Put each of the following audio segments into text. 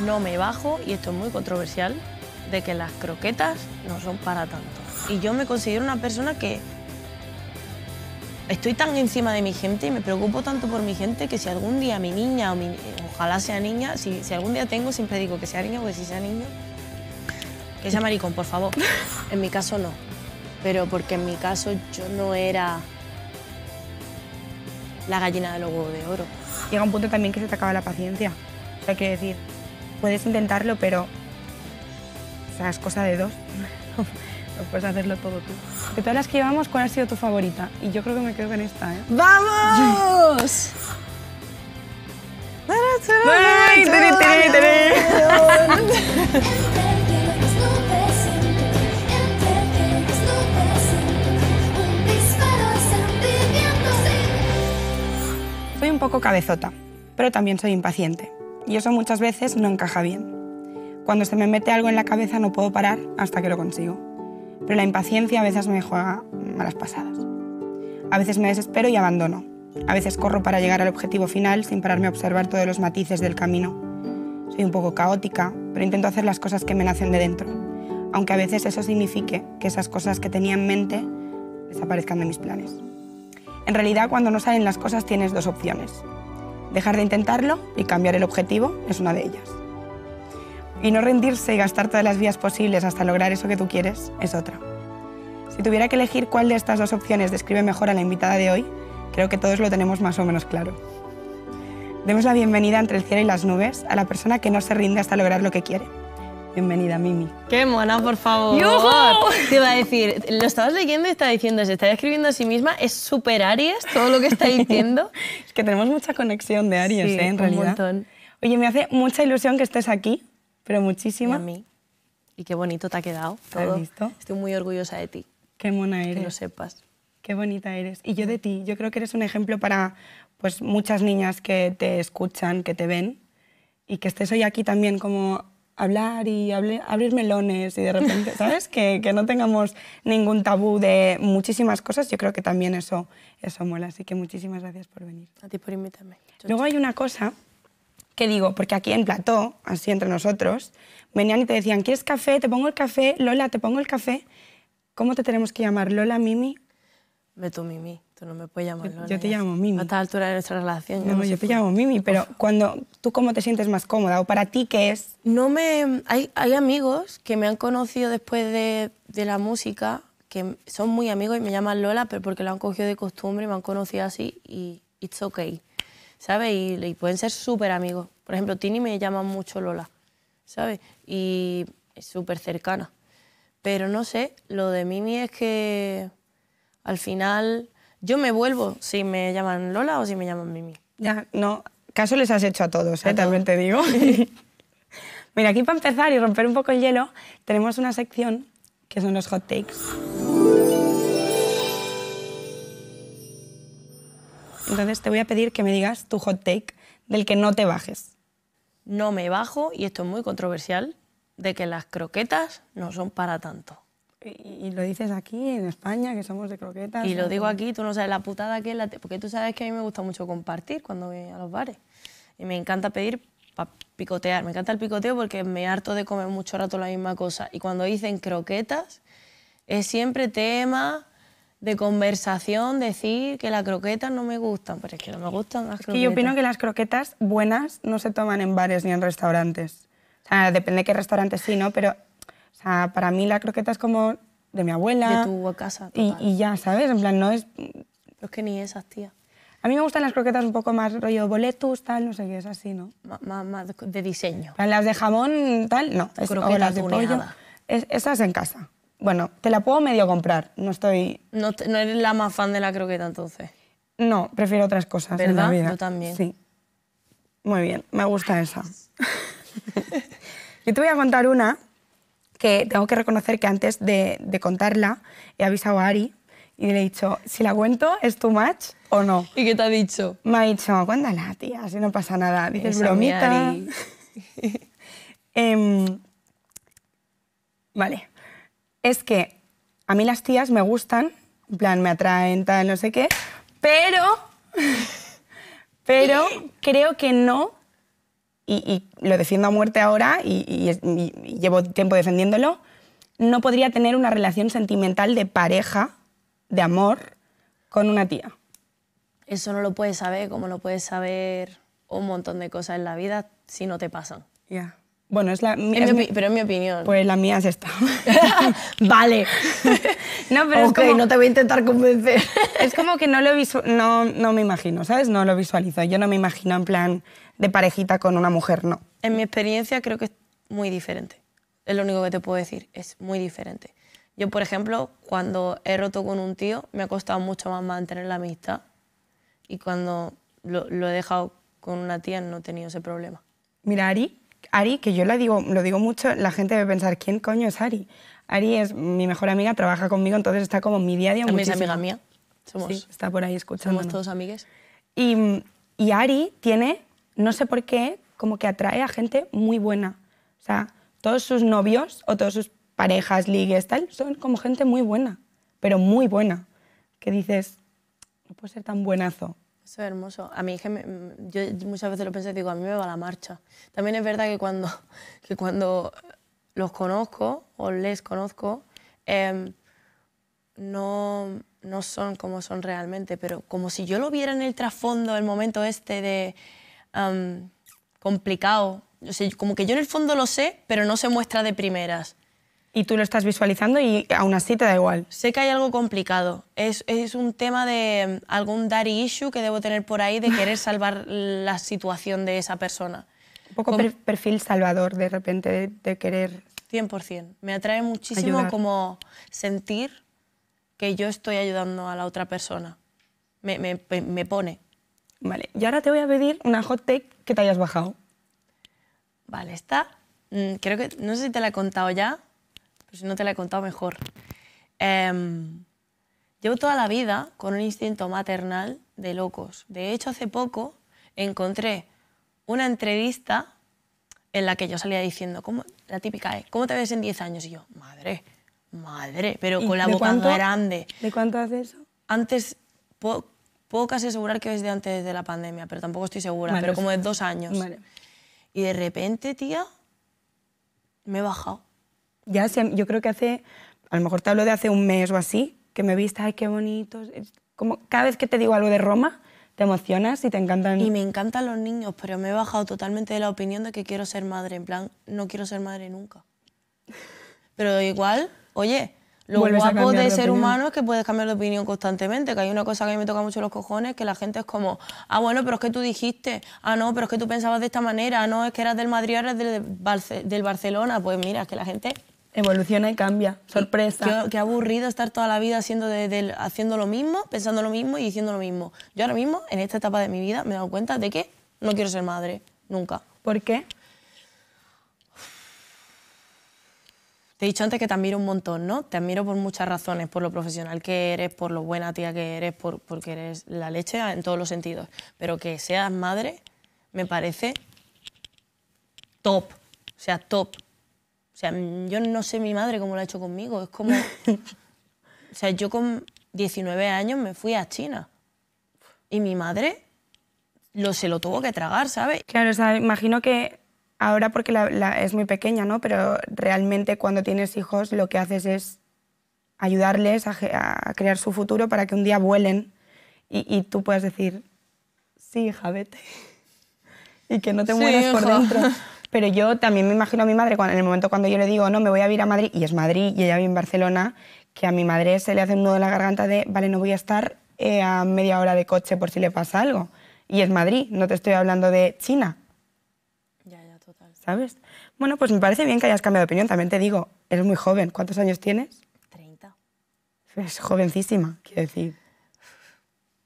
no me bajo, y esto es muy controversial, de que las croquetas no son para tanto. Y yo me considero una persona que estoy tan encima de mi gente y me preocupo tanto por mi gente que si algún día mi niña, o ojalá sea niña, si, si, algún día tengo, siempre digo que sea niña, que si sea niño, que sea maricón, por favor. en mi caso no, pero porque en mi caso yo no era la gallina de los huevos de oro. Llega un punto también que se te acaba la paciencia. hay que decir, puedes intentarlo, pero o sea, es cosa de dos. no puedes hacerlo todo tú. De todas las que llevamos, ¿cuál ha sido tu favorita? Y yo creo que me quedo con esta, ¿eh? ¡Vamos! Soy un poco cabezota, pero también soy impaciente y eso muchas veces no encaja bien. Cuando se me mete algo en la cabeza no puedo parar hasta que lo consigo. Pero la impaciencia a veces me juega malas pasadas. A veces me desespero y abandono. A veces corro para llegar al objetivo final sin pararme a observar todos los matices del camino. Soy un poco caótica, pero intento hacer las cosas que me nacen de dentro, aunque a veces eso signifique que esas cosas que tenía en mente desaparezcan de mis planes. En realidad, cuando no salen las cosas tienes dos opciones. Dejar de intentarlo y cambiar el objetivo es una de ellas. Y no rendirse y gastar todas las vías posibles hasta lograr eso que tú quieres es otra. Si tuviera que elegir cuál de estas dos opciones describe mejor a la invitada de hoy, creo que todos lo tenemos más o menos claro. Demos la bienvenida entre el cielo y las nubes a la persona que no se rinde hasta lograr lo que quiere. Bienvenida, Mimi. ¡Qué mona, por favor! Te iba a decir, lo estabas leyendo y estaba diciendo, se está escribiendo a sí misma, es súper Aries todo lo que está diciendo. es que tenemos mucha conexión de Aries, ¿eh? En un realidad. Montón. Oye, me hace mucha ilusión que estés aquí, pero muchísima. a mí. Y qué bonito te ha quedado todo. Has Estoy muy orgullosa de ti. Qué mona eres. Que lo sepas. Qué bonita eres. Y yo de mm. ti, yo creo que eres un ejemplo para pues, muchas niñas que te escuchan, que te ven y que estés hoy aquí también como hablar y abrir melones y de repente, ¿sabes? Que, no tengamos ningún tabú de muchísimas cosas, yo creo que también eso, eso mola. Así que muchísimas gracias por venir. A ti por invitarme. Luego hay una cosa que digo, porque aquí en Plató, así entre nosotros, venían y te decían, ¿quieres café? Te pongo el café. Lola, te pongo el café. ¿Cómo te tenemos que llamar? ¿Lola, Mimi? Beto Mimi. Tú no me puedes llamar Lola. Yo te llamo Mimi. A esta altura de nuestra relación. No, yo, te llamo Mimi, pero cuando tú cómo te sientes más cómoda o para ti qué es. No me hay, hay amigos que me han conocido después de, de, la música que son muy amigos y me llaman Lola, pero porque lo han cogido de costumbre, y me han conocido así y it's okay, ¿sabes? Y, y pueden ser súper amigos. Por ejemplo, Tini me llama mucho Lola, ¿sabes? Y es súper cercana. Pero no sé, lo de Mimi es que al final yo me vuelvo si me llaman Lola o si me llaman Mimi. Ya, no, caso les has hecho a todos, ¿eh? también te digo. Mira, aquí para empezar y romper un poco el hielo, tenemos una sección que son los hot takes. Entonces te voy a pedir que me digas tu hot take del que no te bajes. No me bajo, y esto es muy controversial, de que las croquetas no son para tanto y, lo dices aquí en España, que somos de croquetas. Y lo digo aquí, tú no sabes la putada que es la... Porque tú sabes que a mí me gusta mucho compartir cuando voy a los bares. Y me encanta pedir para picotear. Me encanta el picoteo porque me harto de comer mucho rato la misma cosa. Y cuando dicen croquetas, es siempre tema de conversación decir que las croquetas no me gustan, pero es que no me gustan las croquetas. y yo opino que las croquetas buenas no se toman en bares ni en restaurantes. O sea, depende de qué restaurante sí, ¿no? Pero o sea, para mí la croqueta es como de mi abuela. De tu casa. Y, y, ya, ¿sabes? En plan, no es... Pero es que ni esas, tía. A mí me gustan las croquetas un poco más rollo boletus, tal, no sé qué, es así, ¿no? Más, de diseño. Las de jamón, tal, no. o las de pollo. esas en casa. Bueno, te la puedo medio comprar, no estoy... No, no eres la más fan de la croqueta, entonces. No, prefiero otras cosas ¿Verdad? en la vida. Yo también. Sí. Muy bien, me gusta esa. Y te voy a contar una que tengo que reconocer que antes de, contarla he avisado a Ari y le he dicho, si la cuento, ¿es tu match o no? ¿Y qué te ha dicho? Me ha dicho, cuéntala, tía, así no pasa nada. Dices, bromita. Em, vale. Es que a mí las tías me gustan, en plan, me atraen, tal, no sé qué, pero... pero creo que no y, lo defiendo a muerte ahora y, llevo tiempo defendiéndolo, no podría tener una relación sentimental de pareja, de amor, con una tía. Eso no lo puedes saber como lo puedes saber un montón de cosas en la vida si no te pasan. Ya. Bueno, es la pero es mi opinión. Pues la mía es esta. vale. no, pero es como, no te voy a intentar convencer. es como que no lo no, no me imagino, ¿sabes? No lo visualizo. Yo no me imagino en plan de parejita con una mujer, no. En mi experiencia creo que es muy diferente. Es lo único que te puedo decir. Es muy diferente. Yo, por ejemplo, cuando he roto con un tío, me ha costado mucho más mantener la amistad. Y cuando lo, lo he dejado con una tía, no he tenido ese problema. Mira, Ari Ari, que yo la digo, lo digo mucho, la gente debe pensar, ¿quién coño es Ari? Ari es mi mejor amiga, trabaja conmigo, entonces está como mi día a día. es amiga mía. Somos, está por ahí escuchando. Somos todos amigues. Y, y Ari tiene, no sé por qué, como que atrae a gente muy buena. O sea, todos sus novios o todas sus parejas, ligues, tal, son como gente muy buena, pero muy buena. Que dices, no puedo ser tan buenazo. Eso es hermoso. A mí mm, yo muchas veces lo pensé, digo, a mí me va la marcha. También es verdad que cuando, que cuando los conozco o les conozco, em, no, son como son realmente, pero como si yo lo viera en el trasfondo, el momento este de em, complicado. O como que yo en el fondo lo sé, pero no se muestra de primeras y tú lo estás visualizando y aún así te da igual. Sé que hay algo complicado. Es, es un tema de mm, algún daddy issue que debo tener por ahí de querer salvar la situación de esa persona. Un poco perfil salvador de repente, de, querer... 100%. Me atrae muchísimo como sentir que yo estoy ayudando a la otra persona. Me, me, me pone. Vale, y ahora te voy a pedir una hot take que te hayas bajado. Vale, está mm, creo que, no sé si te la he contado ya, pero si no te la he contado mejor. Em, llevo toda la vida con un instinto maternal de locos. De hecho, hace poco encontré una entrevista en la que yo salía diciendo, ¿cómo? la típica es, ¿eh? ¿cómo te ves en 10 años? Y yo, madre, madre, pero con la boca grande. ¿De cuánto hace eso? Antes, puedo, casi asegurar que es de antes de la pandemia, pero tampoco estoy segura, pero como de dos años. Y de repente, tía, me he bajado ya yo creo que hace, a lo mejor te hablo de hace un mes o así, que me viste, ay, qué bonito. Como, cada vez que te digo algo de Roma, te emocionas y te encantan. Y me encantan los niños, pero me he bajado totalmente de la opinión de que quiero ser madre. En plan, no quiero ser madre nunca. Pero igual, oye, lo guapo de, ser humano es que puedes cambiar de opinión constantemente. Que hay una cosa que a mí me toca mucho los cojones, que la gente es como, ah, bueno, pero es que tú dijiste, ah, no, pero es que tú pensabas de esta manera, ah, no, es que eras del Madrid, eras del, del Barcelona. Pues mira, es que la gente evoluciona y cambia. Sorpresa. Qué, aburrido estar toda la vida haciendo, haciendo lo mismo, pensando lo mismo y diciendo lo mismo. Yo ahora mismo, en esta etapa de mi vida, me he dado cuenta de que no quiero ser madre, nunca. ¿Por qué? Te he dicho antes que te admiro un montón, ¿no? Te admiro por muchas razones, por lo profesional que eres, por lo buena tía que eres, por, porque eres la leche en todos los sentidos. Pero que seas madre me parece top, o sea, top o sea, mm, yo no sé mi madre cómo lo ha hecho conmigo. Es como... o sea, yo con 19 años me fui a China. Y mi madre lo, se lo tuvo que tragar, ¿sabes? Claro, o sea, imagino que ahora porque la, es muy pequeña, ¿no? Pero realmente cuando tienes hijos lo que haces es ayudarles a, crear su futuro para que un día vuelen y, tú puedas decir, sí, hija, vete. y que no te mueras por dentro. Pero yo también me imagino a mi madre cuando, en el momento cuando yo le digo, no, me voy a ir a Madrid, y es Madrid y ella vive en Barcelona, que a mi madre se le hace un nudo en la garganta de, vale, no voy a estar eh, a media hora de coche por si le pasa algo. Y es Madrid, no te estoy hablando de China. Ya, ya, total. ¿Sabes? Bueno, pues me parece bien que hayas cambiado de opinión. También te digo, eres muy joven. ¿Cuántos años tienes? Treinta. Es jovencísima, quiero decir.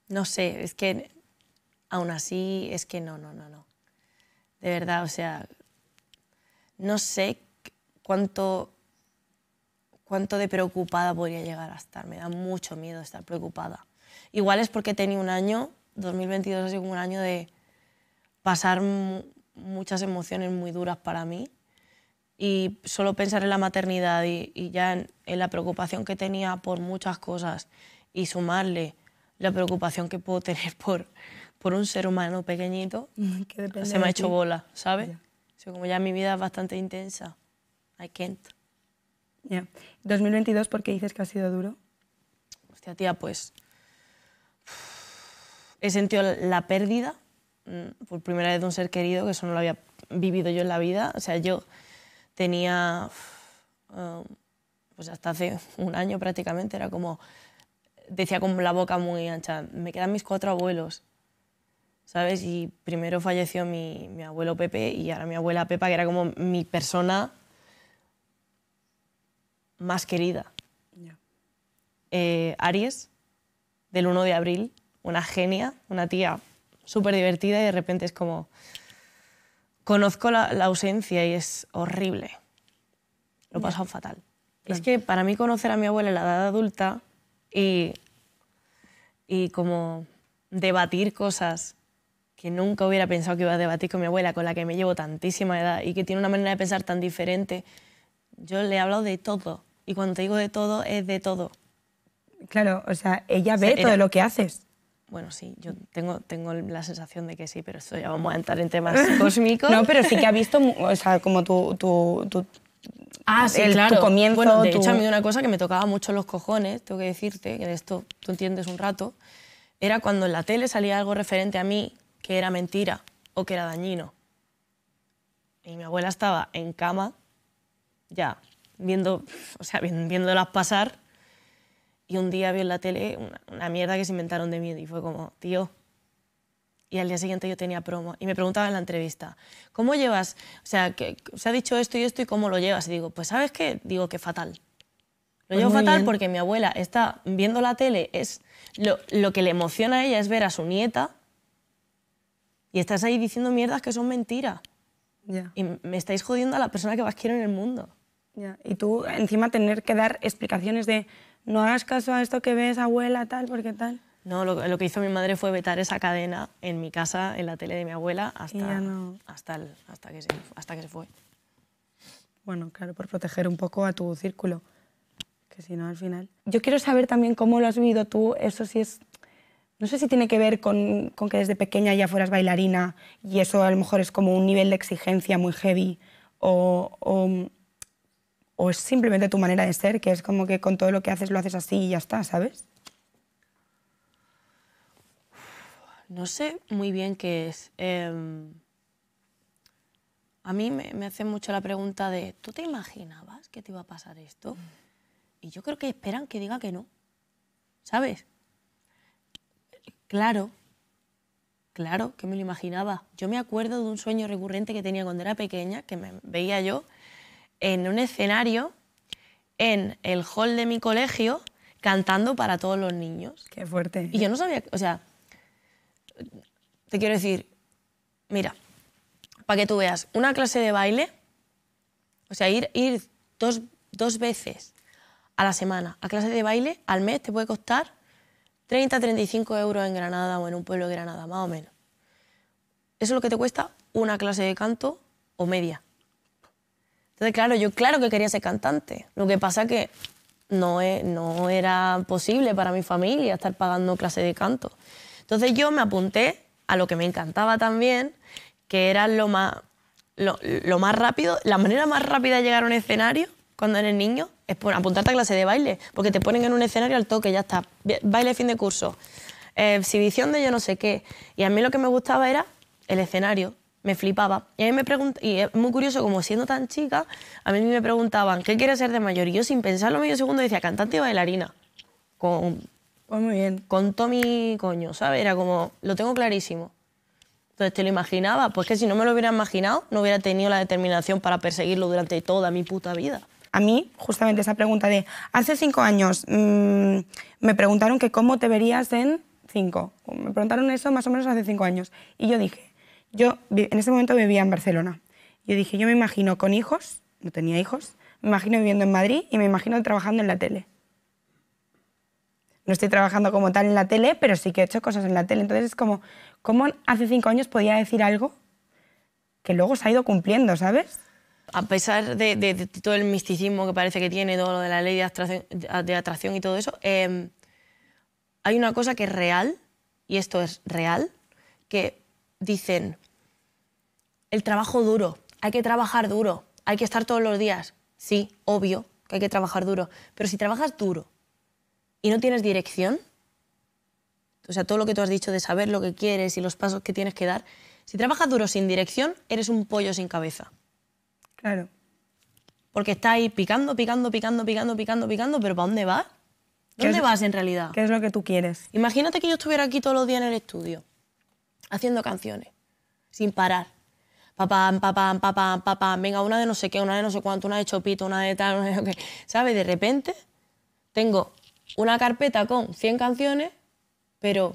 No sé, es que aún así, es que no, no, no, no. De verdad, o sea, no sé cuánto, cuánto de preocupada podría llegar a estar. Me da mucho miedo estar preocupada. Igual es porque tenía un año, 2022 ha sido un año de pasar muchas emociones muy duras para mí y solo pensar en la maternidad y, ya en, la preocupación que tenía por muchas cosas y sumarle la preocupación que puedo tener por, por un ser humano pequeñito, se me ha hecho bola, ¿sabes? como ya mi vida es bastante intensa. I can't. Ya. 2022, ¿por qué dices que ha sido duro? Hostia, tía, pues he sentido la pérdida mm, por primera vez de un ser querido, que eso no lo había vivido yo en la vida. O sea, yo tenía, um, pues hasta hace un año prácticamente, era como, decía con la boca muy ancha, me quedan mis cuatro abuelos. ¿sabes? Y primero falleció mi, abuelo Pepe y ahora mi abuela Pepa, que era como mi persona más querida. Eh, Aries, del 1 de abril, una genia, una tía súper divertida y de repente es como, conozco la, ausencia y es horrible. Lo he pasado fatal. Es que para mí conocer a mi abuela en la edad adulta y, y como debatir cosas que nunca hubiera pensado que iba a debatir con mi abuela, con la que me llevo tantísima edad y que tiene una manera de pensar tan diferente. Yo le he hablado de todo. Y cuando te digo de todo, es de todo. Claro, o sea, ella ve todo lo que haces. Bueno, sí, yo tengo, tengo la sensación de que sí, pero eso ya vamos a entrar en temas cósmicos. No, pero sí que ha visto, o sea, como tu, tu, tu Ah, sí, claro. Tu comienzo, bueno, de hecho, una cosa que me tocaba mucho los cojones, tengo que decirte, que de esto tú entiendes un rato, era cuando en la tele salía algo referente a mí, que era mentira o que era dañino. Y mi abuela estaba en cama, ya, viendo, o sea, viéndolas pasar. Y un día vio en la tele una, mierda que se inventaron de mí y fue como, tío, y al día siguiente yo tenía promo. Y me preguntaba en la entrevista, ¿cómo llevas? O sea, se ha dicho esto y esto y cómo lo llevas. Y digo, pues ¿sabes qué? Digo que fatal. Lo pues llevo fatal porque mi abuela está viendo la tele, es lo, que le emociona a ella es ver a su nieta y estás ahí diciendo mierdas que son mentiras. Y me estáis jodiendo a la persona que más quiero en el mundo. Y tú encima tener que dar explicaciones de no hagas caso a esto que ves, abuela, tal, porque tal. No, lo, que hizo mi madre fue vetar esa cadena en mi casa, en la tele de mi abuela, hasta, hasta, hasta, que se, hasta que se fue. Bueno, claro, por proteger un poco a tu círculo, que si no, al final. Yo quiero saber también cómo lo has vivido tú, eso sí es no sé si tiene que ver con, que desde pequeña ya fueras bailarina y eso a lo mejor es como un nivel de exigencia muy heavy o, es simplemente tu manera de ser, que es como que con todo lo que haces lo haces así y ya está, ¿sabes? No sé muy bien qué es. Em, a mí me, me hace mucho la pregunta de, ¿tú te imaginabas que te iba a pasar esto? Mm. Y yo creo que esperan que diga que no, ¿sabes? Claro, claro que me lo imaginaba. Yo me acuerdo de un sueño recurrente que tenía cuando era pequeña, que me veía yo en un escenario, en el hall de mi colegio, cantando para todos los niños. Qué fuerte. Y yo no sabía, o sea, te quiero decir, mira, para que tú veas, una clase de baile, o sea, ir, dos, dos veces a la semana a clase de baile, al mes te puede costar 30, 35 euros en Granada o en un pueblo de Granada, más o menos. Eso es lo que te cuesta una clase de canto o media. Entonces, claro, yo claro que quería ser cantante. Lo que pasa que no, e, no era posible para mi familia estar pagando clase de canto. Entonces yo me apunté a lo que me encantaba también, que era lo más, lo, más rápido, la manera más rápida de llegar a un escenario cuando eres niño es apuntarte a clase de baile, porque te ponen en un escenario al toque, ya está. Baile fin de curso, exhibición de yo no sé qué. Y a mí lo que me gustaba era el escenario, me flipaba. Y a me y es muy curioso, como siendo tan chica, a mí me preguntaban, ¿qué quieres ser de mayor? Y yo sin pensarlo medio segundo decía, cantante y bailarina. Con, pues muy bien. Con Tommy coño, ¿sabes? Era como, lo tengo clarísimo. Entonces te lo imaginaba, pues que si no me lo hubiera imaginado, no hubiera tenido la determinación para perseguirlo durante toda mi puta vida. A mí, justamente esa pregunta de hace cinco años mm, me preguntaron que cómo te verías en cinco. Me preguntaron eso más o menos hace cinco años. Y yo dije, yo en ese momento vivía en Barcelona. Yo dije, yo me imagino con hijos, no tenía hijos, me imagino viviendo en Madrid y me imagino trabajando en la tele. No estoy trabajando como tal en la tele, pero sí que he hecho cosas en la tele. Entonces es como, ¿cómo hace cinco años podía decir algo que luego se ha ido cumpliendo, ¿sabes? a pesar de, todo el misticismo que parece que tiene, todo lo de la ley de atracción, y todo eso, em, hay una cosa que es real, y esto es real, que dicen, el trabajo duro, hay que trabajar duro, hay que estar todos los días. Sí, obvio que hay que trabajar duro, pero si trabajas duro y no tienes dirección, o sea, todo lo que tú has dicho de saber lo que quieres y los pasos que tienes que dar, si trabajas duro sin dirección, eres un pollo sin cabeza. Claro. Porque está ahí picando, picando, picando, picando, picando, picando, pero ¿para dónde vas? ¿Dónde vas en realidad? ¿Qué es lo que tú quieres? Imagínate que yo estuviera aquí todos los días en el estudio, haciendo canciones, sin parar. papá, papá, papá, papá, venga, una de no sé qué, una de no sé cuánto, una de chopito, una de tal, una de qué. ¿Sabes? De repente tengo una carpeta con 100 canciones, pero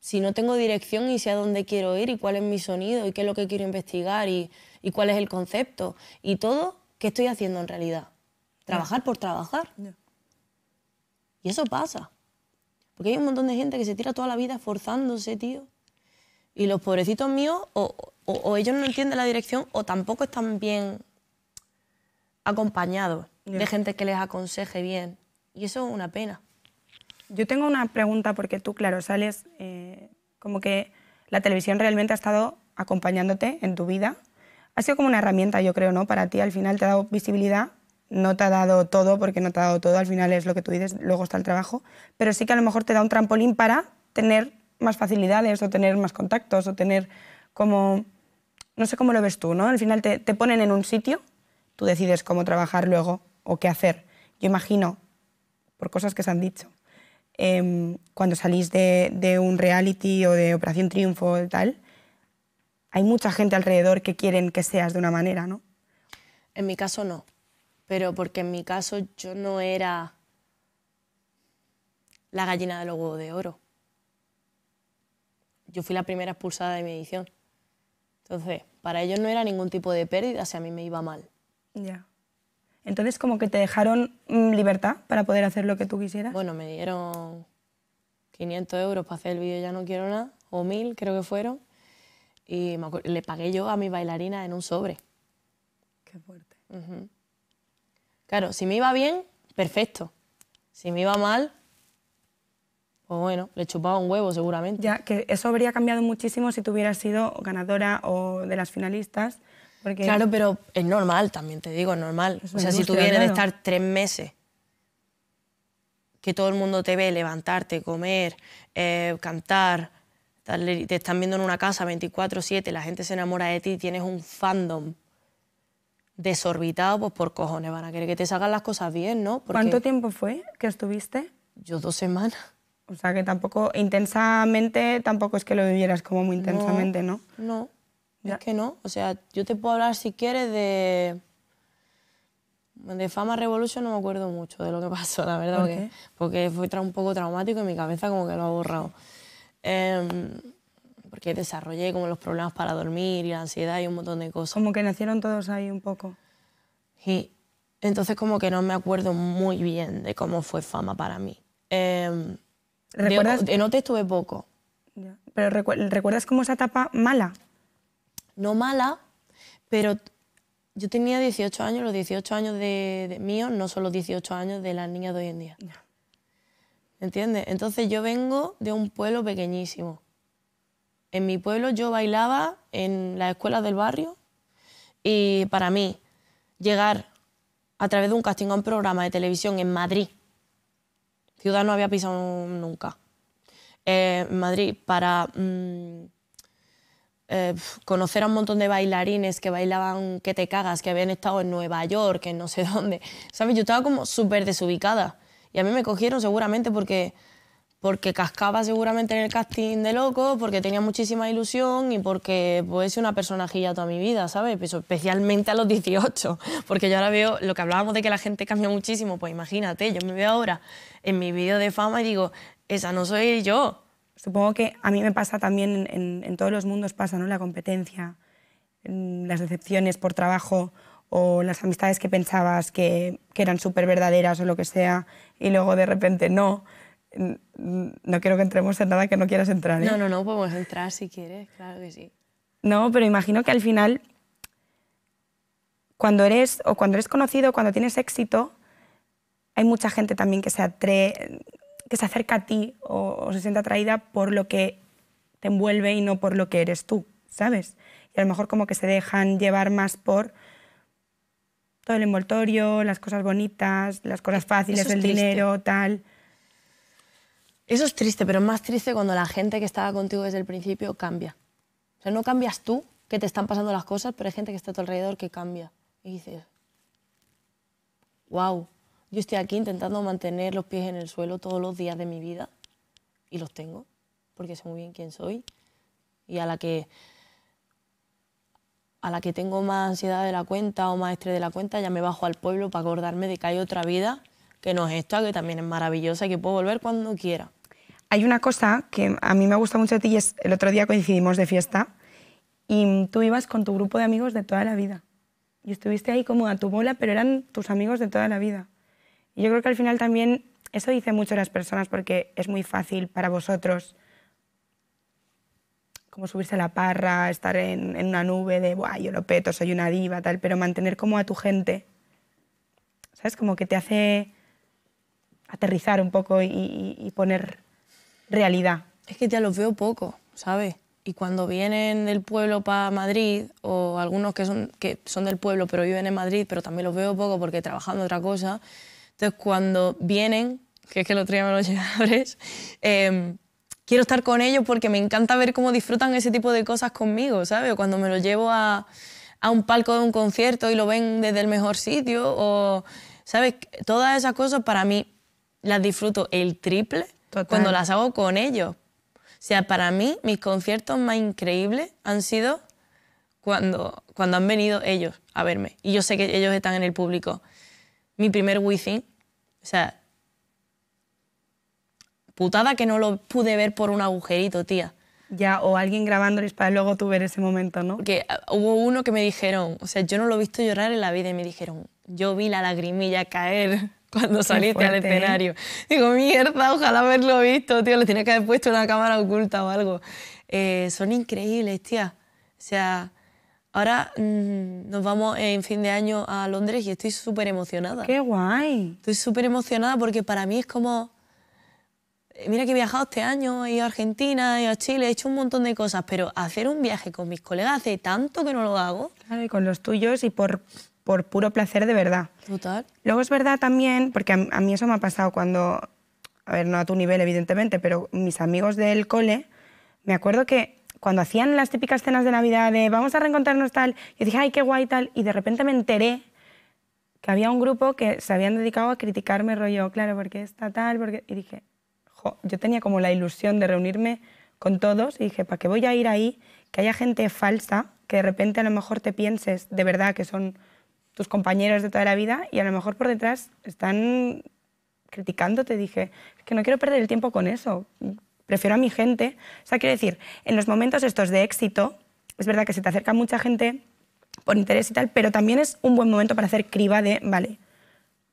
si no tengo dirección y sé a dónde quiero ir y cuál es mi sonido y qué es lo que quiero investigar y y cuál es el concepto y todo, ¿qué estoy haciendo en realidad? Trabajar por trabajar. Y eso pasa. Porque hay un montón de gente que se tira toda la vida esforzándose, tío. Y los pobrecitos míos, o, o, ellos no entienden la dirección, o tampoco están bien acompañados de gente que les aconseje bien. Y eso es una pena. Yo tengo una pregunta, porque tú, claro, sales eh, como que la televisión realmente ha estado acompañándote en tu vida ha sido como una herramienta, yo creo, ¿no? Para ti al final te ha dado visibilidad, no te ha dado todo, porque no te ha dado todo, al final es lo que tú dices, luego está el trabajo, pero sí que a lo mejor te da un trampolín para tener más facilidades o tener más contactos o tener como, no sé cómo lo ves tú, ¿no? Al final te, ponen en un sitio, tú decides cómo trabajar luego o qué hacer. Yo imagino, por cosas que se han dicho, em, cuando salís de, de, un reality o de Operación Triunfo o tal, hay mucha gente alrededor que quieren que seas de una manera, ¿no? En mi caso no, pero porque en mi caso yo no era la gallina de los de oro. Yo fui la primera expulsada de mi edición. Entonces, para ellos no era ningún tipo de pérdida si a mí me iba mal. Ya. Entonces, como que te dejaron mm, libertad para poder hacer lo que tú quisieras. Bueno, me dieron 500 euros para hacer el vídeo Ya no quiero nada, o 1000 creo que fueron. Y le pagué yo a mi bailarina en un sobre. Qué fuerte. Claro, si me iba bien, perfecto. Si me iba mal, pues bueno, le chupaba un huevo seguramente. Ya, que eso habría cambiado muchísimo si tuvieras sido ganadora o de las finalistas. Porque... Claro, pero es normal, también te digo, es normal. o sea, si tú vienes de estar tres meses, que todo el mundo te ve levantarte, comer, eh, cantar, te están viendo en una casa 24-7, la gente se enamora de ti, y tienes un fandom desorbitado, pues por cojones van a querer que te salgan las cosas bien, ¿no? ¿Cuánto tiempo fue que estuviste? Yo dos semanas. O sea que tampoco, intensamente, tampoco es que lo vivieras como muy intensamente, ¿no? No, es que no. O sea, yo te puedo hablar si quieres de... De Fama Revolution no me acuerdo mucho de lo que pasó, la verdad, porque, porque fue un poco traumático y mi cabeza como que lo ha borrado. Em, porque desarrollé como los problemas para dormir y la ansiedad y un montón de cosas. Como que nacieron todos ahí un poco. Sí. entonces como que no me acuerdo muy bien de cómo fue fama para mí. Em, ¿Recuerdas? no te estuve poco. Pero ¿recuerdas como esa etapa mala? No mala, pero yo tenía 18 años, los 18 años de, mío míos no son los 18 años de las niñas de hoy en día. ¿Entiendes? Entonces yo vengo de un pueblo pequeñísimo. En mi pueblo yo bailaba en las escuelas del barrio y para mí llegar a través de un casting a un programa de televisión en Madrid, ciudad no había pisado nunca, eh, en Madrid, para mm, eh, conocer a un montón de bailarines que bailaban que te cagas, que habían estado en Nueva York, en no sé dónde, ¿sabes? Yo estaba como súper desubicada. Y a mí me cogieron seguramente porque, porque cascaba seguramente en el casting de loco, porque tenía muchísima ilusión y porque pues una personajilla toda mi vida, ¿sabes? Pues, especialmente a los 18, porque yo ahora veo lo que hablábamos de que la gente cambia muchísimo, pues imagínate, yo me veo ahora en mi vídeo de fama y digo, esa no soy yo. Supongo que a mí me pasa también, en, todos los mundos pasa, ¿no? La competencia, las decepciones por trabajo o las amistades que pensabas que, que eran súper verdaderas o lo que sea, y luego de repente no. No quiero que entremos en nada que no quieras entrar. ¿eh? No, no, no, podemos entrar si quieres, claro que sí. No, pero imagino que al final, cuando eres, o cuando eres conocido, cuando tienes éxito, hay mucha gente también que se, que se acerca a ti o se siente atraída por lo que te envuelve y no por lo que eres tú, ¿sabes? Y a lo mejor como que se dejan llevar más por todo el envoltorio, las cosas bonitas, las cosas fáciles, el dinero, tal. Eso es triste, pero es más triste cuando la gente que estaba contigo desde el principio cambia. O sea, no cambias tú, que te están pasando las cosas, pero hay gente que está a tu alrededor que cambia. Y dices, wow, yo estoy aquí intentando mantener los pies en el suelo todos los días de mi vida y los tengo, porque sé muy bien quién soy y a la que a la que tengo más ansiedad de la cuenta o más de la cuenta, ya me bajo al pueblo para acordarme de que hay otra vida que no es esta, que también es maravillosa y que puedo volver cuando quiera. Hay una cosa que a mí me gusta mucho de ti es el otro día coincidimos de fiesta y tú ibas con tu grupo de amigos de toda la vida. Y estuviste ahí como a tu bola, pero eran tus amigos de toda la vida. Y yo creo que al final también eso dice mucho a las personas porque es muy fácil para vosotros como subirse a la parra, estar en, en una nube de, Buah, yo lo peto, soy una diva, tal, pero mantener como a tu gente, ¿sabes? Como que te hace aterrizar un poco y, poner realidad. Es que ya los veo poco, ¿sabes? Y cuando vienen del pueblo para Madrid, o algunos que son, que son del pueblo pero viven en Madrid, pero también los veo poco porque trabajando otra cosa, entonces cuando vienen, que es que lo traían los llegadores, eh, em, quiero estar con ellos porque me encanta ver cómo disfrutan ese tipo de cosas conmigo, ¿sabes? O cuando me lo llevo a, un palco de un concierto y lo ven desde el mejor sitio, o, ¿sabes? Todas esas cosas para mí las disfruto el triple cuando las hago con ellos. O sea, para mí mis conciertos más increíbles han sido cuando, cuando han venido ellos a verme. Y yo sé que ellos están en el público. Mi primer Within, o sea, Putada que no lo pude ver por un agujerito, tía. Ya, o alguien grabándoles para luego tú ver ese momento, ¿no? Que ah, hubo uno que me dijeron, o sea, yo no lo he visto llorar en la vida y me dijeron, yo vi la lagrimilla caer cuando saliste al ¿eh? escenario. Digo, mierda, ojalá haberlo visto, tío, le tenía que haber puesto una cámara oculta o algo. Eh, son increíbles, tía. O sea, ahora mm, nos vamos en fin de año a Londres y estoy súper emocionada. ¡Qué guay! Estoy súper emocionada porque para mí es como eh, mira que he viajado este año, he ido a Argentina, he ido a Chile, he hecho un montón de cosas, pero hacer un viaje con mis colegas hace tanto que no lo hago. Claro, y con los tuyos y por, por puro placer de verdad. Total. Luego es verdad también, porque a, mí eso me ha pasado cuando, a ver, no a tu nivel evidentemente, pero mis amigos del cole, me acuerdo que cuando hacían las típicas cenas de Navidad de vamos a reencontrarnos tal, yo dije, ay, qué guay tal, y de repente me enteré que había un grupo que se habían dedicado a criticarme rollo, claro, porque está tal, porque... Y dije, yo tenía como la ilusión de reunirme con todos y dije, ¿para qué voy a ir ahí? Que haya gente falsa, que de repente a lo mejor te pienses de verdad que son tus compañeros de toda la vida y a lo mejor por detrás están criticándote. Dije, es que no quiero perder el tiempo con eso, prefiero a mi gente. O sea, quiero decir, en los momentos estos de éxito, es verdad que se te acerca mucha gente por interés y tal, pero también es un buen momento para hacer criba de, vale,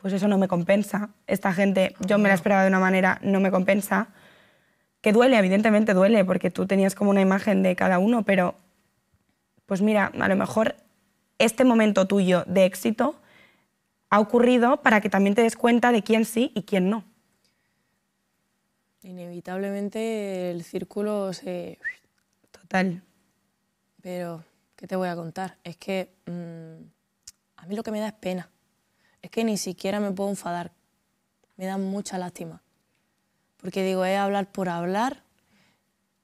pues eso no me compensa. Esta gente, yo me la esperaba de una manera, no me compensa. Que duele, evidentemente duele, porque tú tenías como una imagen de cada uno, pero pues mira, a lo mejor este momento tuyo de éxito ha ocurrido para que también te des cuenta de quién sí y quién no. Inevitablemente el círculo se... Total. Pero, ¿qué te voy a contar? Es que mm, a mí lo que me da es pena es que ni siquiera me puedo enfadar. Me da mucha lástima. Porque digo, es hablar por hablar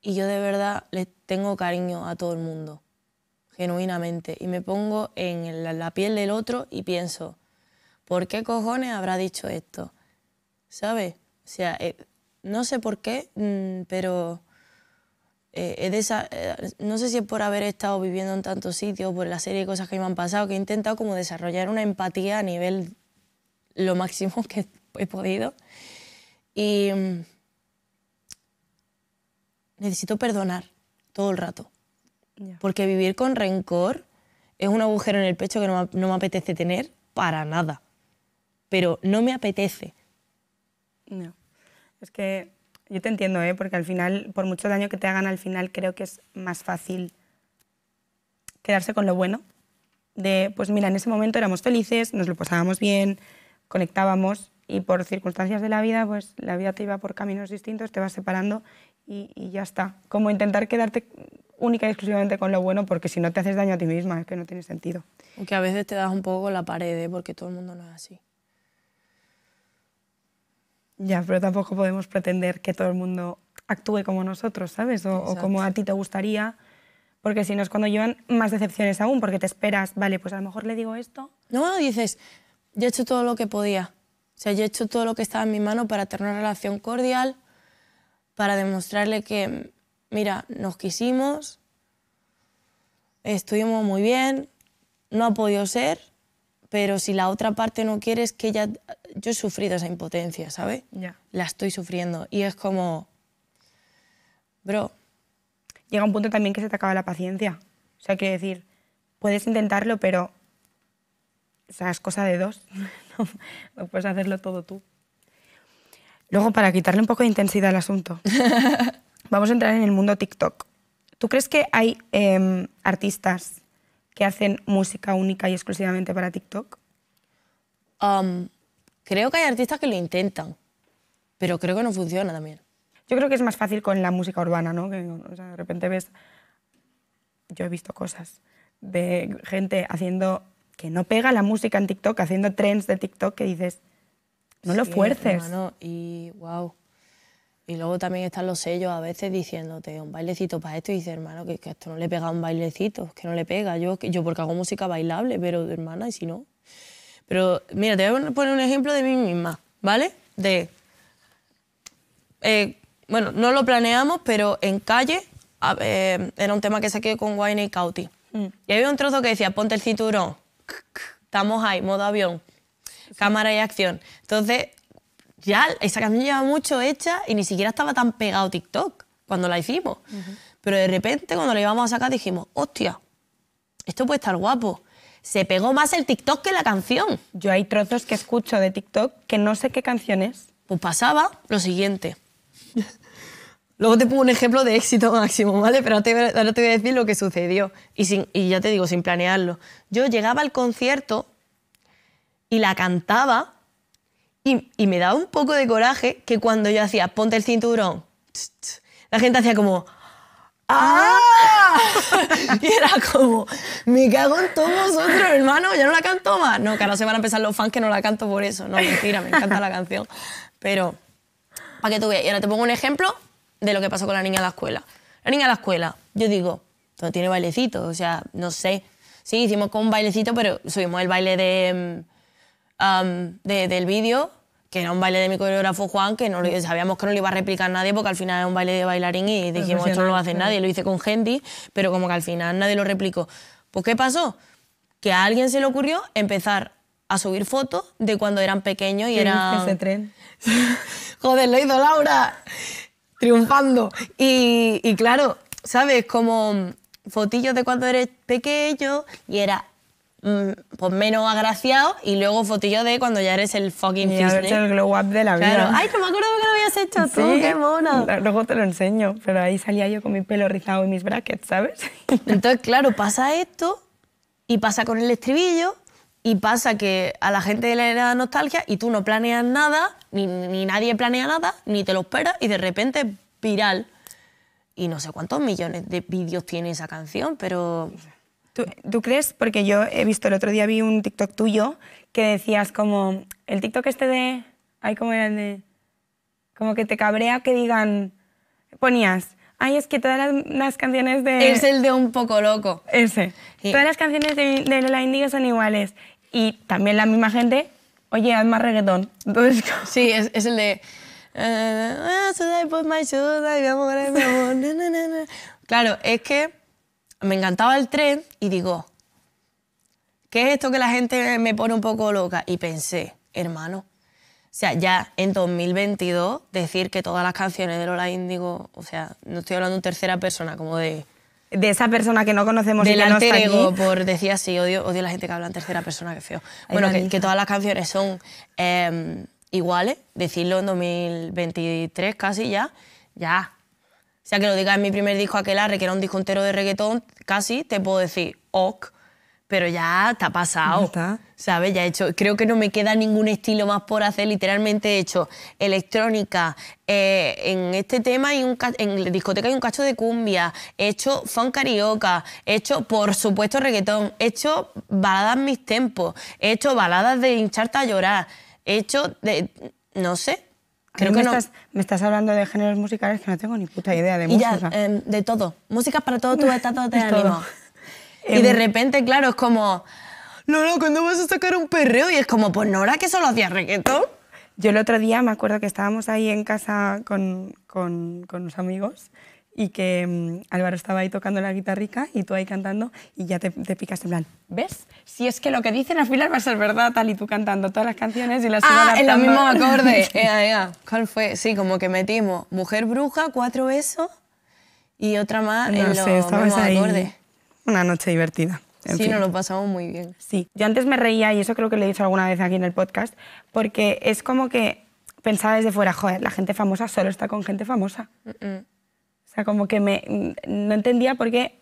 y yo de verdad le tengo cariño a todo el mundo, genuinamente. Y me pongo en la piel del otro y pienso, ¿por qué cojones habrá dicho esto? ¿sabe? O sea, eh, no sé por qué, mm, pero eh, eh, no sé si es por haber estado viviendo en tantos sitios, por la serie de cosas que me han pasado, que he intentado como desarrollar una empatía a nivel lo máximo que he podido. Y mm, necesito perdonar todo el rato. Porque vivir con rencor es un agujero en el pecho que no me, no me apetece tener para nada. Pero no me apetece. No. Es que yo te entiendo, ¿eh? porque al final, por mucho daño que te hagan, al final creo que es más fácil quedarse con lo bueno. De, pues mira, en ese momento éramos felices, nos lo pasábamos bien, conectábamos y por circunstancias de la vida, pues la vida te iba por caminos distintos, te va separando y, ya está. Como intentar quedarte única y exclusivamente con lo bueno, porque si no te haces daño a ti misma, es que no tiene sentido. Aunque a veces te das un poco la pared, ¿eh? porque todo el mundo no es así. Ya, pero tampoco podemos pretender que todo el mundo actúe como nosotros, ¿sabes? O, como a ti te gustaría, porque si no es cuando llevan más decepciones aún, porque te esperas, vale, pues a lo mejor le digo esto. No, dices, yo he hecho todo lo que podía. O sea, yo he hecho todo lo que estaba en mi mano para tener una relación cordial, para demostrarle que, mira, nos quisimos, estuvimos muy bien, no ha podido ser, pero si la otra parte no quiere es que ya yo he sufrido esa impotencia, ¿sabes? Ya. La estoy sufriendo y es como bro. Llega un punto también que se te acaba la paciencia. O sea, que decir, puedes intentarlo, pero o es cosa de dos. no, puedes hacerlo todo tú. Luego, para quitarle un poco de intensidad al asunto, vamos a entrar en el mundo TikTok. ¿Tú crees que hay em, artistas que hacen música única y exclusivamente para TikTok? creo que hay artistas que lo intentan, pero creo que no funciona también. Yo creo que es más fácil con la música urbana, ¿no? de repente ves, yo he visto cosas de gente haciendo que no pega la música en TikTok, haciendo trends de TikTok que dices, no lo fuerces. y wow. Y luego también están los sellos a veces diciéndote un bailecito para esto y dice hermano, que, esto no le pega un bailecito, que no le pega. Yo, yo porque hago música bailable, pero hermana, y si no. Pero mira, te voy a poner un ejemplo de mí misma, ¿vale? De. Eh, bueno, no lo planeamos, pero en calle eh, era un tema que saqué con Wayne y Cauti. Mm. Y había un trozo que decía: ponte el cinturón, estamos ahí, modo avión, cámara y acción. Entonces ya esa canción lleva mucho hecha y ni siquiera estaba tan pegado TikTok cuando la hicimos. Pero de repente cuando la íbamos a sacar dijimos, hostia, esto puede estar guapo. Se pegó más el TikTok que la canción. Yo hay trozos que escucho de TikTok que no sé qué canción es. Pues pasaba lo siguiente. Luego te pongo un ejemplo de éxito máximo, ¿vale? Pero ahora te, voy a decir lo que sucedió. Y, y ya te digo, sin planearlo. Yo llegaba al concierto y la cantaba y, me daba un poco de coraje que cuando yo hacía, ponte el cinturón, la gente hacía como, ¡ah! ah. y era como, me cago en todos vosotros, hermano, ya no la canto más. No, que ahora se van a pensar los fans que no la canto por eso. No, mentira, me encanta la canción. Pero, para que tú veas, y ahora te pongo un ejemplo de lo que pasó con la niña de la escuela. La niña de la escuela, yo digo, no tiene bailecito, o sea, no sé. Sí, hicimos con un bailecito, pero subimos el baile de... Mm, del vídeo, que era un baile de mi coreógrafo Juan, que no, sabíamos que no lo iba a replicar nadie porque al final es un baile de bailarín y dijimos, esto no lo hace nadie, lo hice con Hendy, pero como que al final nadie lo replicó. ¿por pues, ¿qué pasó? Que a alguien se le ocurrió empezar a subir fotos de cuando eran pequeños y era... Ese tren. Joder, lo hizo Laura, triunfando. Y, y claro, ¿sabes? Como fotillos de cuando eres pequeño y era Mm, pues menos agraciado y luego fotillo de cuando ya eres el fucking y cisne. el glow up de la claro. Ay, no me acuerdo que lo habías hecho tú, qué mona. Luego te lo enseño, pero ahí salía yo con mi pelo rizado y mis brackets, ¿sabes? Entonces, claro, pasa esto y pasa con el estribillo y pasa que a la gente le da nostalgia y tú no planeas nada, ni, ni nadie planea nada, ni te lo esperas y de repente viral. Y no sé cuántos millones de vídeos tiene esa canción, pero... ¿Tú, crees? Porque yo he visto el otro día vi un TikTok tuyo que decías como el TikTok este de ay como era el de como que te cabrea que digan ponías ay es que todas las, canciones de es el de un poco loco ese todas las canciones de, de la Indigo son iguales y también la misma gente oye haz más reggaetón sí es el de Claro, es que me encantaba el tren y digo, ¿qué es esto que la gente me pone un poco loca? Y pensé, hermano, o sea, ya en 2022 decir que todas las canciones de Lola Índigo, o sea, no estoy hablando en tercera persona, como de... De esa persona que no conocemos y que no está por decir así, odio, odio la gente que habla en tercera persona, qué feo. Bueno, que, todas las canciones son em, iguales, decirlo en 2023 casi ya, ya, o sea, que lo diga en mi primer disco Aquelarre, que era un disco entero de reggaetón, casi te puedo decir, ok, pero ya está pasado. Está? ¿Sabes? Ya he hecho, creo que no me queda ningún estilo más por hacer. Literalmente he hecho electrónica. Eh, en este tema y un, en discoteca hay un cacho de cumbia. He hecho funk carioca. He hecho, por supuesto, reggaetón. He hecho baladas mis tempos. He hecho baladas de hincharte a llorar. He hecho, de, no sé, Creo que me, no. estás, me estás hablando de géneros musicales que no tengo ni puta idea de música. Em, de todo. Música para todo tu estado de ánimo. Y de em. repente, claro, es como, no, no, ¿cuándo vas a sacar un perreo? Y es como, pues no era que solo hacías reggaetón. Yo el otro día me acuerdo que estábamos ahí en casa con, con, con unos amigos y que mm, Álvaro estaba ahí tocando la guitarrica y tú ahí cantando y ya te, te picas en plan, ¿ves? Si es que lo que dicen al final va a ser verdad, tal y tú cantando todas las canciones y las Ah, en los mismos acordes. ea, ea. ¿Cuál fue? Sí, como que metimos Mujer Bruja, Cuatro Besos y otra más no en los mismos acordes. Una noche divertida. En sí, nos lo pasamos muy bien. Sí, yo antes me reía, y eso creo que lo he dicho alguna vez aquí en el podcast, porque es como que pensaba desde fuera, joder, la gente famosa solo está con gente famosa. Mm, mm como que me, no entendía por qué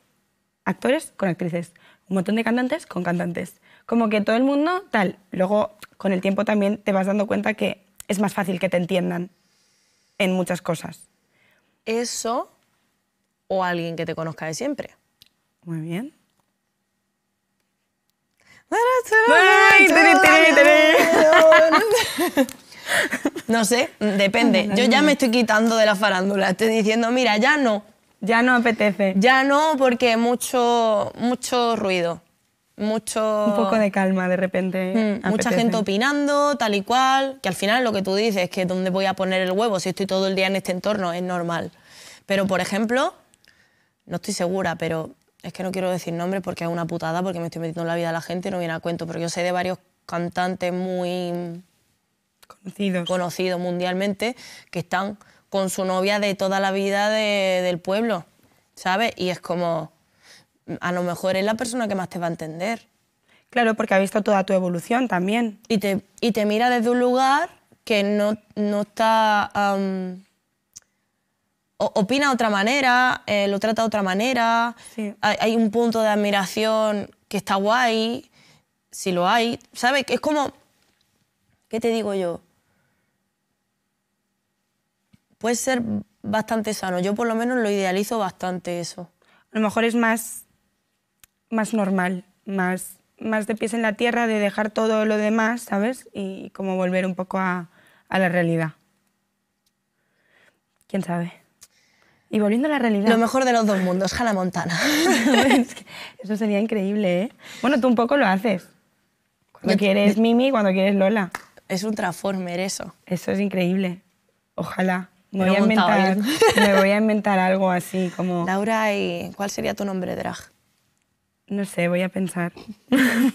actores con actrices, un montón de cantantes con cantantes. Como que todo el mundo tal. Luego, con el tiempo también te vas dando cuenta que es más fácil que te entiendan en muchas cosas. Eso o alguien que te conozca de siempre. Muy bien. No sé, depende. Yo ya me estoy quitando de la farándula. Estoy diciendo, mira, ya no. Ya no apetece. Ya no, porque mucho, mucho ruido. Mucho. Un poco de calma de repente. Mm, mucha gente opinando, tal y cual. Que al final lo que tú dices, es que dónde voy a poner el huevo si estoy todo el día en este entorno, es normal. Pero, por ejemplo, no estoy segura, pero es que no quiero decir nombres porque es una putada, porque me estoy metiendo en la vida de la gente y no viene a cuento, pero yo sé de varios cantantes muy conocidos, conocidos mundialmente que están con su novia de toda la vida del pueblo, ¿sabes? Y es como, a lo mejor es la persona que más te va a entender. Claro, porque ha visto toda tu evolución también. Y te, y te mira desde un lugar que no, no está... opina de otra manera, eh, lo trata de otra manera, hay, hay un punto de admiración que está guay, si lo hay, ¿sabes? Es como ¿qué te digo yo? Puede ser bastante sano. Yo por lo menos lo idealizo bastante eso. A lo mejor es más, más normal, más, más de pies en la tierra, de dejar todo lo demás, ¿sabes? Y como volver un poco a, a la realidad. ¿Quién sabe? Y volviendo a la realidad. Lo mejor de los dos mundos, Hannah Montana. Eso sería increíble, ¿eh? Bueno, tú un poco lo haces. Cuando quieres Mimi, cuando quieres Lola. Es un transformer eso. Eso es increíble. Ojalá. Me, voy, a inventar, algo así como... Laura, ¿y ¿cuál sería tu nombre drag? No sé, voy a pensar.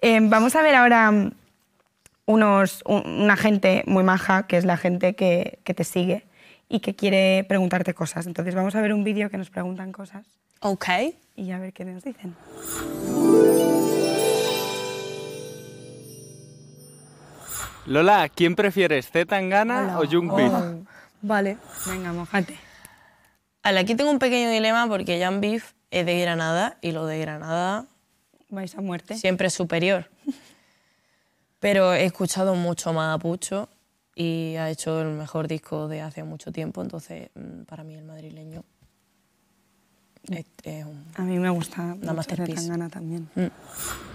Em, vamos a ver ahora unos, una gente muy maja, que es la gente que, que te sigue y que quiere preguntarte cosas. Entonces vamos a ver un vídeo que nos preguntan cosas. Ok. Y a ver qué nos dicen. Lola, ¿quién prefieres, Z Tangana o Jung oh, vale, venga, mojate. Aquí tengo un pequeño dilema porque Jan Beef es de Granada y lo de Granada... Vais a muerte. Siempre es superior. Pero he escuchado mucho más a Pucho y ha hecho el mejor disco de hace mucho tiempo, entonces mm, para mí el madrileño este, a mí me gusta la masterpiece. Gana también. Mm.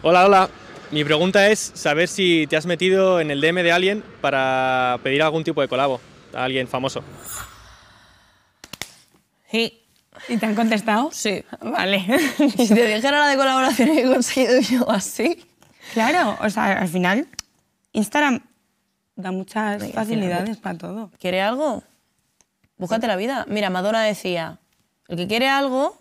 Hola, hola. Mi pregunta es saber si te has metido en el DM de alguien para pedir algún tipo de colabo a alguien famoso. Sí. ¿Y te han contestado? Sí. Vale. si te dijera la de colaboración que he conseguido yo así. Claro, o sea, al final Instagram da muchas facilidades para todo. ¿Quiere algo? Búscate la vida. Mira, Madonna decía, el que quiere algo,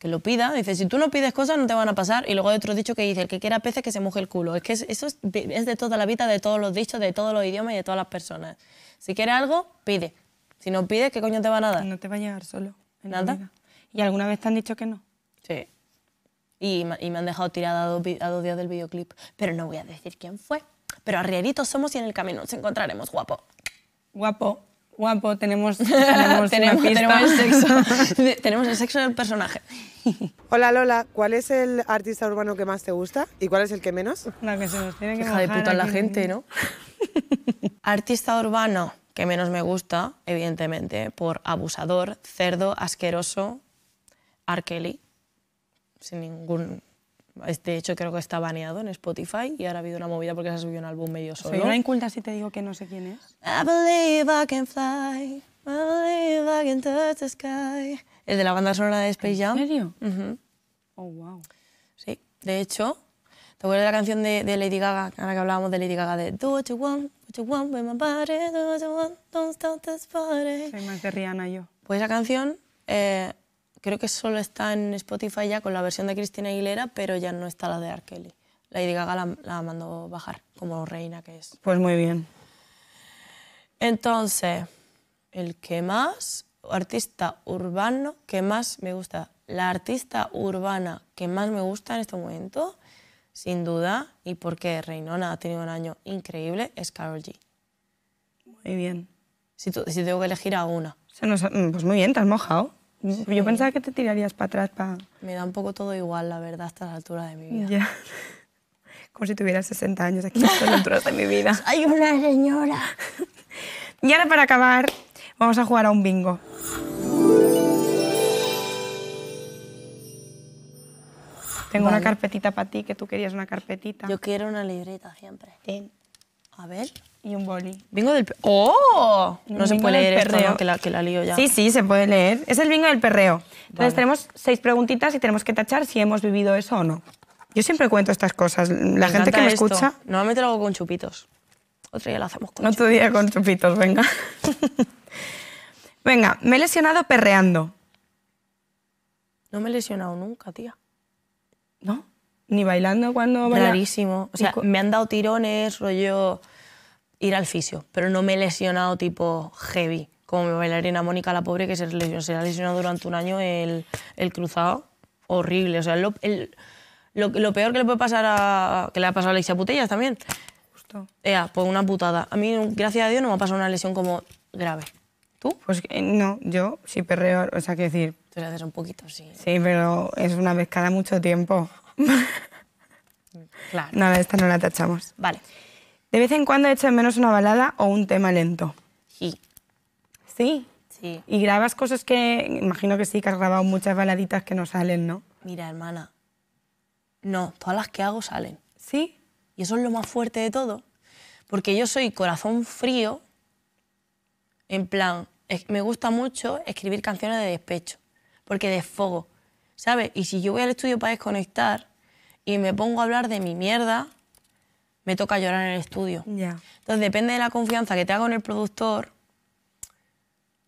que lo pida. Dice, si tú no pides cosas no te van a pasar. Y luego hay otro dicho que dice, el que quiera peces que se moje el culo. Es que eso es, de toda la vida, de todos los dichos, de todos los idiomas y de todas las personas. Si quieres algo, pide. Si no pides, ¿qué coño te va a dar? No te va a llegar solo. ¿Nada? ¿Y alguna vez te han dicho que no? Sí. Y, me han dejado tirada a dos, a dos días del videoclip. Pero no voy a decir quién fue. Pero arrieritos somos y en el camino nos encontraremos, guapo. Guapo guapo, tenemos, tenemos, tenemos, tenemos, el sexo, tenemos el del personaje. Hola Lola, ¿cuál es el artista urbano que más te gusta y cuál es el que menos? La que se nos tiene que Hija de puta la gente, ¿no? artista urbano que menos me gusta, evidentemente, por abusador, cerdo, asqueroso, Arkeli, sin ningún este hecho creo que está baneado en Spotify y ahora ha habido una movida porque se ha subido un álbum medio solo. Soy una inculta si te digo que no sé quién es. I El de la banda sonora de Space Jam. ¿En serio? Oh, wow. Sí, de hecho, ¿te acuerdas de la canción de, Lady Gaga? Ahora que hablábamos de Lady Gaga, de Do what you want, what you want with my body, do what you want, don't stop this party. Soy más de Rihanna yo. Pues esa canción... Eh, creo que solo está en Spotify ya con la versión de Cristina Aguilera, pero ya no está la de R. La Lady Gaga la, la mandó bajar como reina que es. Pues muy bien. Entonces, el que más artista urbano que más me gusta, la artista urbana que más me gusta en este momento, sin duda, y porque Reinona ha tenido un año increíble, es Carol G. Muy bien. Si, si tengo que elegir a una. Mm, pues muy bien, te has mojado. Yo pensaba que te tirarías para atrás para... Me da un poco todo igual, la verdad, hasta la altura de mi vida. Como si tuvieras 60 años aquí hasta la altura de mi vida. ¡Hay una señora! y ahora para acabar, vamos a jugar a un bingo. Tengo una carpetita para ti, que tú querías una carpetita. Yo quiero una libreta siempre. A ver y un boli. Bingo del ¡Oh! No se puede leer que, la, que la lío ya. Sí, sí, se puede leer. Es el bingo del perreo. Entonces tenemos seis preguntitas y tenemos que tachar si hemos vivido eso o no. Yo siempre cuento estas cosas. La gente que me escucha... Normalmente lo hago con chupitos. Otro día lo hacemos con Otro día con chupitos, venga. venga, me he lesionado perreando. No me he lesionado nunca, tía. ¿No? Ni bailando cuando... Rarísimo. O sea, me han dado tirones, rollo ir al fisio, pero no me he lesionado tipo heavy, como mi bailarina Mónica la pobre que se, lesionó, se ha lesionado durante un año el, el cruzado, horrible, o sea, lo, lo, peor que le puede pasar a, que le ha pasado a Alexia Putellas también, Justo. Ea, por pues una putada. A mí, gracias a Dios, no me ha pasado una lesión como grave. ¿Tú? Pues no, yo sí perreo, o sea, quiero decir... Tú le haces un poquito, sí. Sí, pero es una vez cada mucho tiempo. claro. Nada, esta no la tachamos. Vale. De vez en cuando echas menos una balada o un tema lento. Sí. ¿Sí? Sí. ¿Y grabas cosas que, imagino que sí, que has grabado muchas baladitas que no salen, ¿no? Mira, hermana, no, todas las que hago salen. ¿Sí? Y eso es lo más fuerte de todo, porque yo soy corazón frío, en plan, me gusta mucho escribir canciones de despecho, porque desfogo, ¿sabes? Y si yo voy al estudio para desconectar y me pongo a hablar de mi mierda, me toca llorar en el estudio. Ya. Entonces, depende de la confianza que te hago en el productor,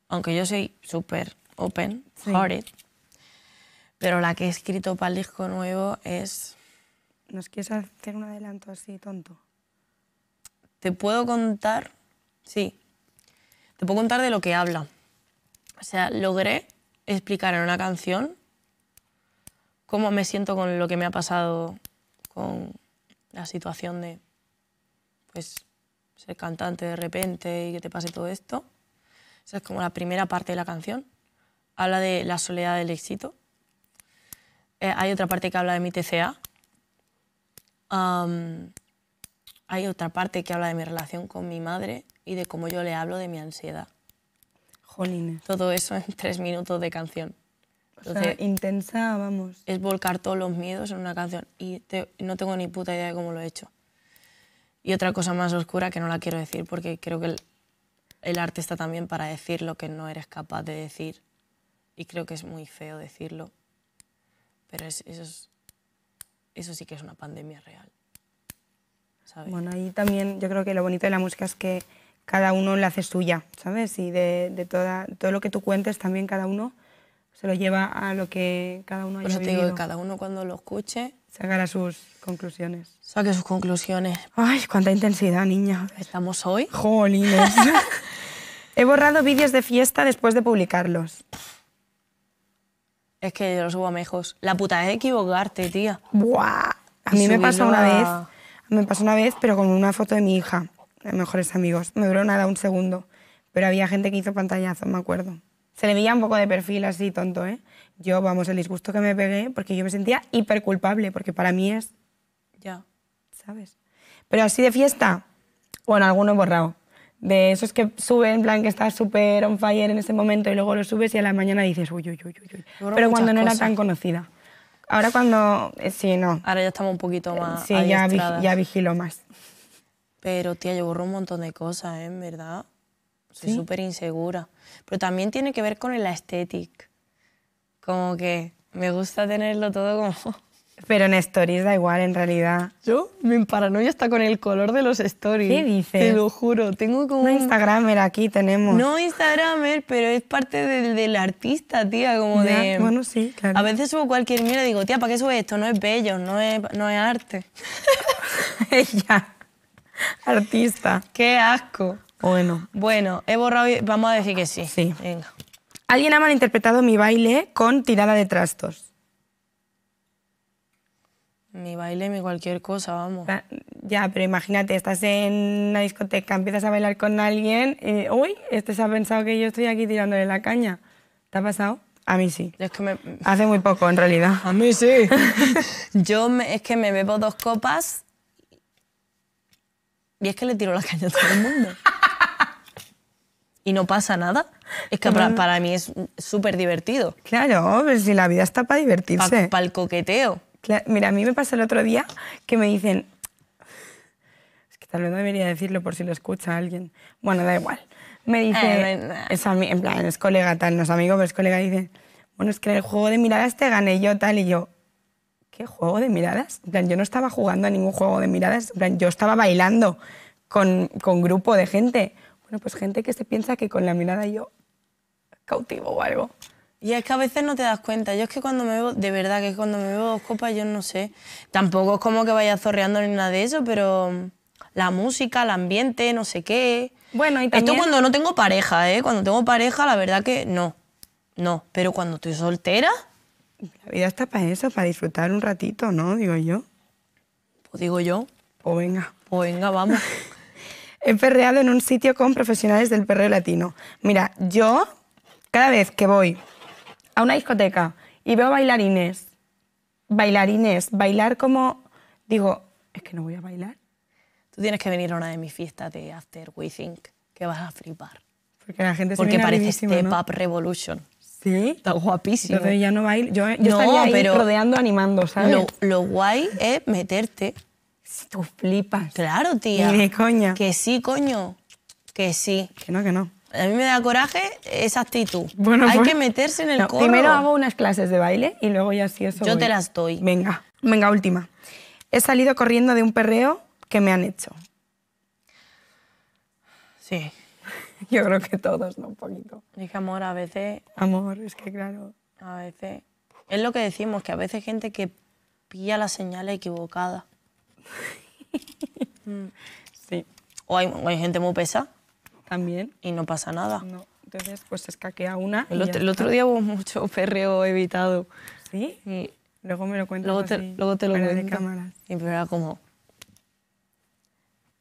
aunque yo soy súper open, sí. hearted, pero la que he escrito para el disco nuevo es... ¿Nos quieres hacer un adelanto así tonto? Te puedo contar, sí, te puedo contar de lo que habla. O sea, logré explicar en una canción cómo me siento con lo que me ha pasado con la situación de pues, ser cantante de repente y que te pase todo esto. Esa es como la primera parte de la canción. Habla de la soledad del éxito. Eh, hay otra parte que habla de mi TCA. hay otra parte que habla de mi relación con mi madre y de cómo yo le hablo de mi ansiedad. Jolines. Todo eso en tres minutos de canción. Entonces, intensa, vamos. Es volcar todos los miedos en una canción y no tengo ni puta idea de cómo lo he hecho. Y otra cosa más oscura que no la quiero decir porque creo que el, arte está también para decir lo que no eres capaz de decir. Y creo que es muy feo decirlo. Pero eso, sí que es una pandemia real. Bueno, ahí también yo creo que lo bonito de la música es que cada uno la hace suya, ¿sabes? Y de, todo lo que tú cuentes también cada uno se lo lleva a lo que cada uno haya Por te digo cada uno cuando lo escuche... Sacará sus conclusiones. Saque sus conclusiones. Ay, cuánta intensidad, niña. ¿Estamos hoy? Jolines. He borrado vídeos de fiesta después de publicarlos. Es que yo los subo a mejos. La puta es equivocarte, tía. Buah. A mí me pasó una vez, me pasó una vez, pero con una foto de mi hija, de mejores amigos. Me duró nada, un segundo. Pero había gente que hizo pantallazo, me acuerdo. Se le veía un poco de perfil así tonto, ¿eh? Yo, vamos, el disgusto que me pegué, porque yo me sentía hiper culpable, porque para mí es... Ya. ¿Sabes? Pero así de fiesta, bueno, alguno he borrado. De esos que suben, en plan, que estás súper on fire en ese momento y luego lo subes y a la mañana dices, uy, uy, uy, uy. Pero cuando no era tan conocida. Ahora cuando... Eh, sí, no. Ahora ya estamos un poquito eh, más... sí, ya, ya vigilo más. Pero, tía, yo borro un montón de cosas, ¿eh? verdad. Soy súper insegura. Pero también tiene que ver con el estética. Como que me gusta tenerlo todo como... Pero en stories da igual, en realidad. Yo, mi paranoia está con el color de los stories. ¿Qué dices? Te lo juro, tengo como... un Instagramer aquí tenemos. No Instagramer, pero es parte del, artista, tía, como de... Bueno, sí, claro. A veces subo cualquier mierda y digo, tía, ¿para qué subes esto? No es bello, no es, no es arte. Ella, artista. Qué asco. Bueno. Bueno, he borrado y vamos a decir que sí. Sí. Venga. Alguien ha malinterpretado mi baile con tirada de trastos. Mi baile, mi cualquier cosa, vamos. Ah, ya, pero imagínate, estás en una discoteca, empiezas a bailar con alguien y, uy, este se ha pensado que yo estoy aquí tirándole la caña. ¿Te ha pasado? A mí sí. Hace muy poco, en realidad. A mí sí. yo me, es que me bebo dos copas y es que le tiro la caña a todo el mundo y no pasa nada. Es que para, para mí es súper divertido. Claro, pero si la vida está para divertirse. Para el coqueteo. mira, a mí me pasó el otro día que me dicen... Es que tal vez no debería decirlo por si lo escucha alguien. Bueno, da igual. Me dice... Eh, es en plan, es colega tal, no es amigo, pero es colega. Y dice, bueno, es que en el juego de miradas te gané yo tal. Y yo, ¿qué juego de miradas? En plan, yo no estaba jugando a ningún juego de miradas. plan, yo estaba bailando con, con grupo de gente. Bueno, pues gente que se piensa que con la mirada yo cautivo o algo. Y es que a veces no te das cuenta. Yo es que cuando me veo de verdad, que cuando me veo dos copas, yo no sé. Tampoco es como que vaya zorreando ni nada de eso, pero la música, el ambiente, no sé qué. Bueno, y también... Esto cuando no tengo pareja, ¿eh? Cuando tengo pareja, la verdad que no. No, pero cuando estoy soltera... La vida está para eso, para disfrutar un ratito, ¿no? Digo yo. Pues digo yo. o pues venga. o pues venga, vamos. he perreado en un sitio con profesionales del perreo latino. Mira, yo cada vez que voy a una discoteca y veo bailarines, bailarines, bailar como, digo, es que no voy a bailar. Tú tienes que venir a una de mis fiestas de After We Think, que vas a flipar. Porque la gente se Porque parece Step Up Revolution. Sí. Está guapísimo. Pero ya no bailo. Yo, yo rodeando, animando, ¿sabes? lo guay es meterte Tú flipas. Claro, tía. Ni de coña. Que sí, coño. Que sí. Que no, que no. A mí me da coraje esa actitud. Bueno, Hay pues, que meterse en el Primero hago unas clases de baile y luego ya sí eso. Yo te las doy. Venga, venga, última. He salido corriendo de un perreo que me han hecho. Sí. Yo creo que todos, ¿no? Un poquito. dije amor, a veces... Amor, es que claro. A veces... Es lo que decimos, que a veces gente que pilla la señal equivocada. sí. O hay, gente muy pesa también. Y no pasa nada. No. Entonces, pues escaquea una. El, otro, día hubo mucho perreo evitado. ¿Sí? Y luego me lo cuento Luego te, luego te lo cuento. Y pero pues era como.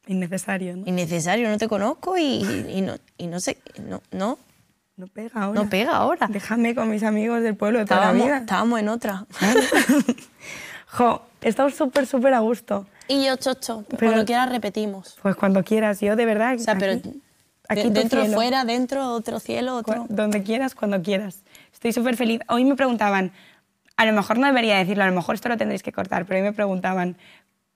Innecesario, ¿no? Innecesario, no te conozco y, no, y no sé. No, no. pega ahora. No pega ahora. Déjame con mis amigos del pueblo de toda Estábamos en otra. Jo, estamos súper, súper a gusto. Y yo, Chocho, pues pero, cuando quieras repetimos. Pues cuando quieras, yo de verdad. O sea, pero aquí dentro, fuera, dentro, otro cielo, otro. Donde quieras, cuando quieras. Estoy súper feliz. Hoy me preguntaban, a lo mejor no debería decirlo, a lo mejor esto lo tendréis que cortar, pero hoy me preguntaban,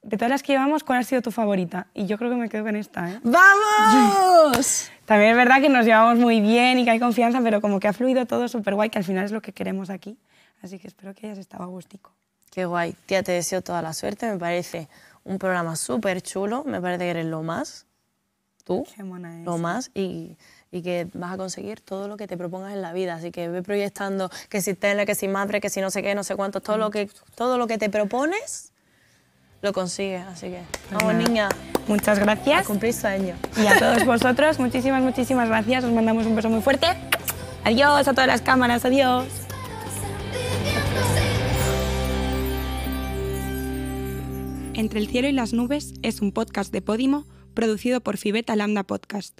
de todas las que llevamos, ¿cuál ha sido tu favorita? Y yo creo que me quedo con esta. ¿eh? ¡Vamos! También es verdad que nos llevamos muy bien y que hay confianza, pero como que ha fluido todo súper guay, que al final es lo que queremos aquí. Así que espero que hayas estado a gustico. Qué guay. Tía, te deseo toda la suerte. Me parece un programa súper chulo. Me parece que eres lo más. Tú. Lo más. Y, que vas a conseguir todo lo que te propongas en la vida. Así que ve proyectando que si tenle, que si madre, que si no sé qué, no sé cuánto. Todo lo que, todo lo que te propones lo consigues. Así que pues vamos, niña. Muchas gracias. A cumplir año. Y a todos vosotros, muchísimas, muchísimas gracias. Os mandamos un beso muy fuerte. Adiós a todas las cámaras. Adiós. Entre el cielo y las nubes es un podcast de Podimo producido por Fibeta Lambda Podcast.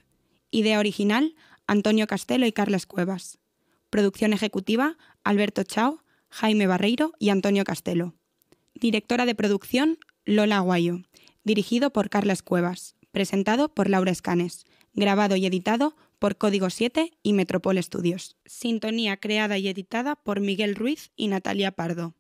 Idea original, Antonio Castelo y Carlas Cuevas. Producción ejecutiva, Alberto Chao, Jaime Barreiro y Antonio Castelo. Directora de producción, Lola Aguayo. Dirigido por Carlas Cuevas. Presentado por Laura Escanes. Grabado y editado por Código 7 y Metropol Estudios. Sintonía creada y editada por Miguel Ruiz y Natalia Pardo.